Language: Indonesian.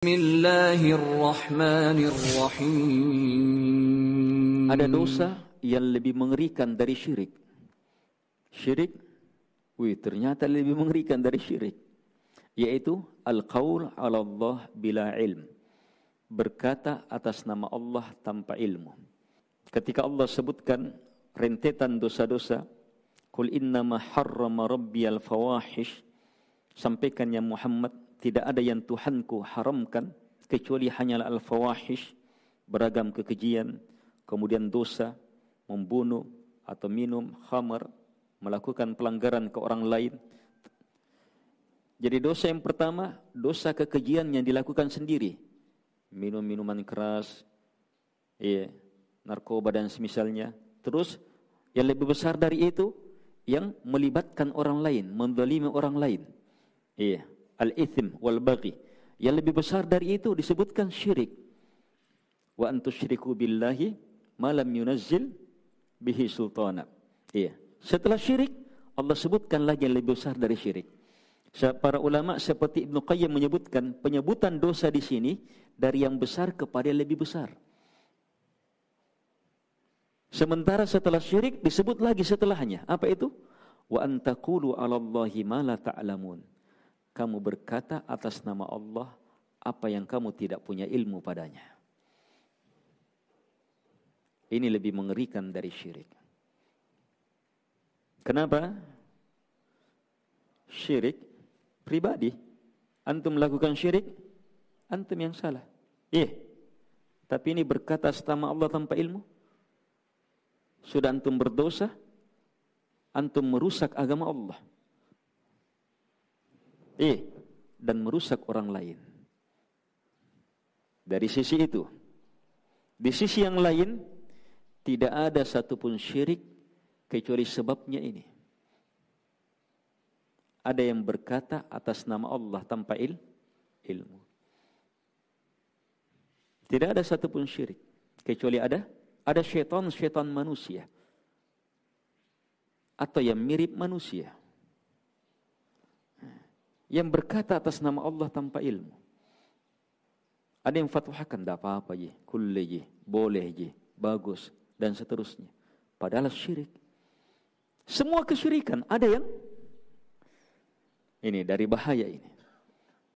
Ada dosa yang lebih mengerikan dari syirik. Syirik, wih ternyata lebih mengerikan dari syirik. Yaitu al-qaul ala Allah bila ilm. Berkata atas nama Allah tanpa ilmu. Ketika Allah sebutkan rentetan dosa-dosa, Qul innama harrama rabbi fawahish Sampaikan ya Muhammad, tidak ada yang Tuhanku haramkan kecuali hanyalah al-fawahish, beragam kekejian, kemudian dosa, membunuh atau minum khamar, melakukan pelanggaran ke orang lain. Jadi dosa yang pertama, dosa kekejian yang dilakukan sendiri. Minum minuman keras, iya, narkoba dan semisalnya. Terus yang lebih besar dari itu yang melibatkan orang lain, mendolimi orang lain. Iya al-ithm wal baghi. Yang lebih besar dari itu disebutkan syirik. Wa antusyriku billahi ma lam yunazzil bihi sultana. Iya. Setelah syirik Allah sebutkan lagi yang lebih besar dari syirik. Para ulama seperti Ibn Qayyim menyebutkan penyebutan dosa di sini dari yang besar kepada yang lebih besar. Sementara setelah syirik disebut lagi setelahnya. Apa itu? Wa antakulu alallahi ma la ta'lamun. Ta kamu berkata atas nama Allah apa yang kamu tidak punya ilmu padanya. Ini lebih mengerikan dari syirik. Kenapa? Syirik pribadi. Antum melakukan syirik, antum yang salah. Iya. Tapi ini berkata atas Allah tanpa ilmu. Sudah antum berdosa, antum merusak agama Allah eh dan merusak orang lain. Dari sisi itu, di sisi yang lain tidak ada satupun syirik kecuali sebabnya ini. Ada yang berkata atas nama Allah tanpa il, ilmu. Tidak ada satupun syirik kecuali ada ada syaitan-syaitan manusia atau yang mirip manusia yang berkata atas nama Allah tanpa ilmu. Ada yang fatwakan, tidak apa-apa je, kulle je, boleh je, bagus, dan seterusnya. Padahal syirik. Semua kesyirikan ada yang ini dari bahaya ini.